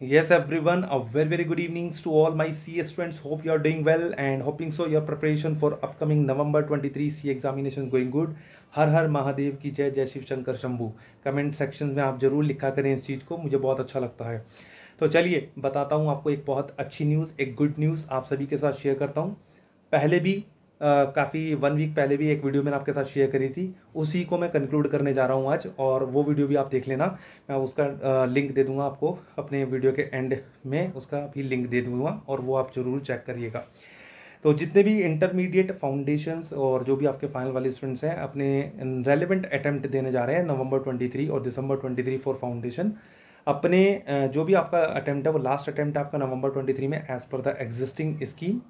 yes everyone a very very good evenings to all my cs students hope you are doing well and hoping so your preparation for upcoming november 23 c examination is going good हर हर महादेव की जय जय Shiv Shankar Shambhu comment section में आप जरूर लिखा करें इस चीज़ को मुझे बहुत अच्छा लगता है तो चलिए बताता हूँ आपको एक बहुत अच्छी न्यूज़ एक गुड न्यूज़ आप सभी के साथ शेयर करता हूँ पहले भी काफ़ी वन वीक पहले भी एक वीडियो मैंने आपके साथ शेयर करी थी उसी को मैं कंक्लूड करने जा रहा हूँ आज और वो वीडियो भी आप देख लेना मैं उसका लिंक दे दूँगा आपको अपने वीडियो के एंड में उसका भी लिंक दे दूँगा और वो आप ज़रूर चेक करिएगा तो जितने भी इंटरमीडिएट फाउंडेशंस और जो भी आपके फाइनल वाले स्टूडेंट्स हैं अपने रेलिवेंट अटैम्प्ट देने जा रहे हैं नवंबर 23 और दिसंबर 23 फॉर फाउंडेशन अपने जो भी आपका अटैम्प्ट है वो लास्ट अटैम्प्ट आपका नवंबर 23 में as per the existing scheme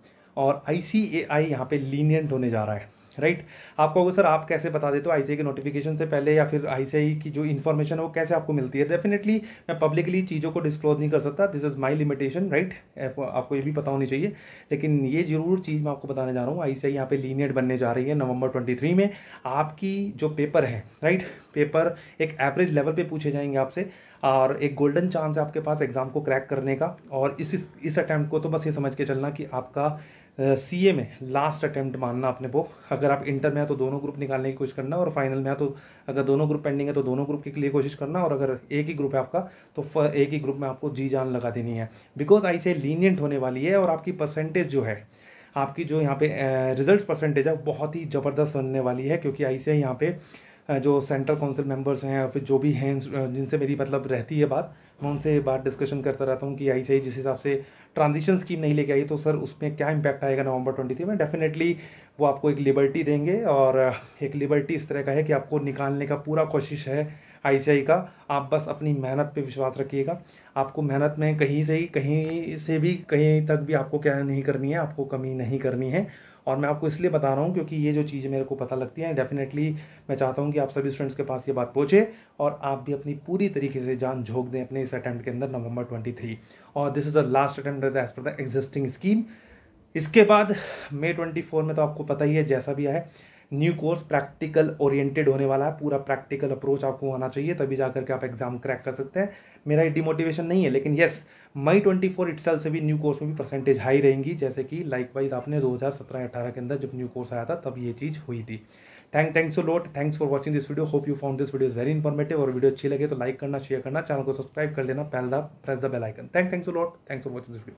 और आई सी ए आई यहाँ पर लीनियंट होने जा रहा है राइट आपको अगर सर आप कैसे बता देते हो आई के नोटिफिकेशन से पहले या फिर आई की जो इन्फॉर्मेशन है वो कैसे आपको मिलती है डेफिनेटली मैं पब्लिकली चीज़ों को डिस्क्लोज नहीं कर सकता this is my limitation right आपको ये भी पता होनी चाहिए लेकिन ये जरूर चीज़ मैं आपको बताने जा रहा हूँ आई सी यहाँ पे लीनियट बनने जा रही है नवंबर ट्वेंटी में आपकी जो पेपर है राइट पेपर एक एवरेज लेवल पर पूछे जाएंगे आपसे और एक गोल्डन चांस है आपके पास एग्ज़ाम को क्रैक करने का और इस इस अटैम्प्ट को तो बस ये समझ के चलना कि आपका सी ए में लास्ट अटैम्प्ट मानना अपने को अगर आप इंटर में है तो दोनों ग्रुप निकालने की कोशिश करना और फाइनल में है तो अगर दोनों ग्रुप पेंडिंग है तो दोनों ग्रुप के लिए कोशिश करना और अगर एक ही ग्रुप है आपका तो एक ही ग्रुप में आपको जी जान लगा देनी है बिकॉज आई से लीनियंट होने वाली है और आपकी परसेंटेज जो है आपकी जो यहाँ पे रिजल्ट परसेंटेज है बहुत ही ज़बरदस्त बनने वाली है क्योंकि आई से यहाँ पे जो सेंट्रल काउंसिल मेंबर्स हैं और फिर जो भी हैं जिनसे मेरी मतलब रहती है बात मैं उनसे बात डिस्कशन करता रहता हूँ कि आई सी जिस हिसाब से ट्रांजिशन स्कीम नहीं लेके आई तो सर उसमें क्या इम्पैक्ट आएगा नवंबर ट्वेंटी थ्री में डेफिनेटली वो आपको एक लिबर्टी देंगे और एक लिबर्टी इस तरह का है कि आपको निकालने का पूरा कोशिश है आई का आप बस अपनी मेहनत पे विश्वास रखिएगा आपको मेहनत में कहीं से ही कहीं से भी कहीं तक भी आपको क्या नहीं करनी है आपको कमी नहीं करनी है और मैं आपको इसलिए बता रहा हूँ क्योंकि ये जो चीज़ मेरे को पता लगती है डेफिनेटली मैं चाहता हूँ कि आप सभी स्टूडेंट्स के पास ये बात पहुँचे और आप भी अपनी पूरी तरीके से जान झोंक दें अपने इस अटैम्प्ट के अंदर नवंबर 23 और this is the last attempt रहता है as per the existing scheme इसके बाद मई 24 में तो आपको पता ही है जैसा भी आया न्यू कोर्स प्रैक्टिकल ओरिएंटेड होने वाला है पूरा प्रैक्टिकल अप्रोच आपको होना चाहिए तभी जा करके आप एग्जाम क्रैक कर सकते हैं मेरा ये डिमोटिवेशन नहीं है लेकिन येस मई ट्वेंटी फोर इट्सल से भी न्यू कोर्स में भी परसेंटेज हाई रहेंगी जैसे कि लाइक वाइज आपने दो हज़ार सत्रह अठारह के अंदर जब न्यू कोर्स आया था तब ये चीज़ हुई थी thank thanks lot thanks for watching this video hope you found this video very informative और वीडियो अच्छी लगे तो लाइक करना शेयर करना चैनल को सब्सक्राइब कर लेना पहला press the bell icon thank thanks lot thanks for watching this video